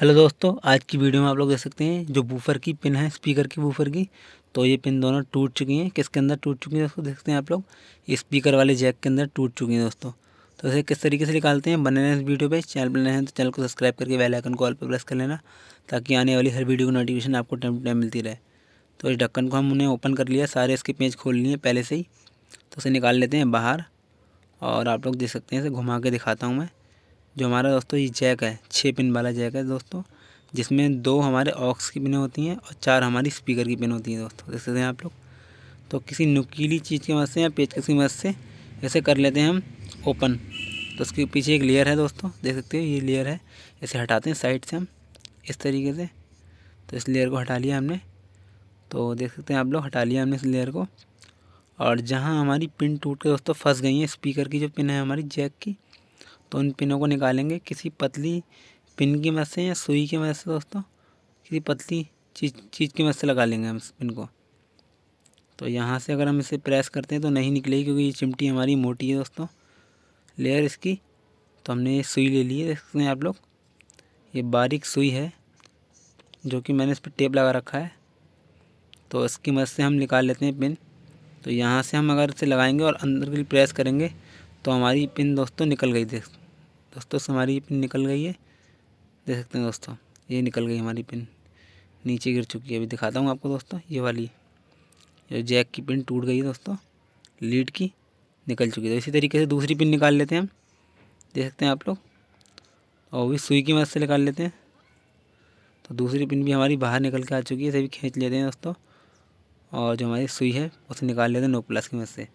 hello दोस्तों आज की वीडियो में आप लोग देख सकते हैं जो बूफर की पिन है स्पीकर की बूफर की तो ये पिन दोनों टूट चुकी हैं किसके अंदर टूट चुकी हैं दोस्तों देख सकते हैं आप लोग स्पीकर वाले जैक के अंदर टूट चुकी हैं दोस्तों तो इसे किस तरीके से निकालते हैं बने इस वीडियो पे चैनल पर हैं तो चैनल को सब्सक्राइब करके बेलाइकन कॉल पर प्रेस कर लेना ताकि आने वाली हर वीडियो की नोटिफिकेशन आपको टाइम टू टाइम मिलती रहे तो इस ढक्कन को हमने ओपन कर लिया सारे इसके पेज खोल लिए पहले से ही तो उसे निकाल लेते हैं बाहर और आप लोग देख सकते हैं इसे घुमा के दिखाता हूँ मैं जो हमारा दोस्तों ये जैक है छः पिन वाला जैक है दोस्तों जिसमें दो हमारे ऑक्स की पिनें होती हैं और चार हमारी स्पीकर की पिन होती हैं दोस्तों देख सकते हैं आप लोग तो किसी नुकीली चीज़ की मदद से या पेचकस की मदद से ऐसे कर लेते हैं हम ओपन तो उसके पीछे एक लेयर है दोस्तों देख सकते हो ये लेयर है इसे हटाते हैं साइड से हम इस तरीके से तो इस लेयर को हटा लिया हमने तो देख सकते हैं आप लोग हटा लिया हमने इस लेयर को और जहाँ हमारी पिन टूट के दोस्तों फंस गई है स्पीकर की जो पिन है हमारी जैक की तो उन पिनों को निकालेंगे किसी पतली पिन की मदद से या सुई की मदद से दोस्तों किसी पतली चीज चीज़ की मदद से लगा लेंगे हम इस पिन को तो यहाँ से अगर हम इसे प्रेस करते हैं तो नहीं निकलेगी क्योंकि ये चिमटी हमारी मोटी है दोस्तों लेयर इसकी तो हमने ये सुई ले ली है हैं आप लोग ये बारीक सुई है जो कि मैंने इस पर टेप लगा रखा है तो इसकी मदद से हम निकाल लेते हैं पिन तो यहाँ से हम अगर इसे लगाएंगे और अंदर के लिए प्रेस करेंगे तो हमारी पिन दोस्तों निकल गई देख दोस्तों हमारी पिन निकल गई है देख सकते हैं दोस्तों ये निकल गई हमारी पिन नीचे गिर चुकी है अभी दिखाता हूँ आपको दोस्तों ये वाली जो जैक की पिन टूट गई है दोस्तों लीड की निकल चुकी है तो इसी तरीके से दूसरी पिन निकाल लेते हैं हम देख सकते हैं आप लोग और भी सुई की मदद से निकाल लेते हैं तो दूसरी पिन भी हमारी बाहर निकल के आ चुकी है इसे भी खींच लेते हैं दोस्तों और जो हमारी सुई है उसे निकाल लेते हैं नो प्लस की मदद से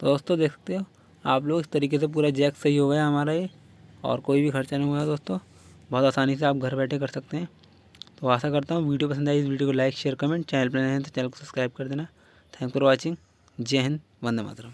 तो दोस्तों देख सकते हो आप लोग इस तरीके से पूरा जैक सही हो गया हमारा ये और कोई भी खर्चा नहीं हुआ दोस्तों बहुत आसानी से आप घर बैठे कर सकते हैं तो आशा करता हूँ वीडियो पसंद आई इस वीडियो को लाइक शेयर कमेंट चैनल पर नए हैं तो चैनल को सब्सक्राइब कर देना थैंक फॉर वॉचिंग जय हिंद वंदे मातरम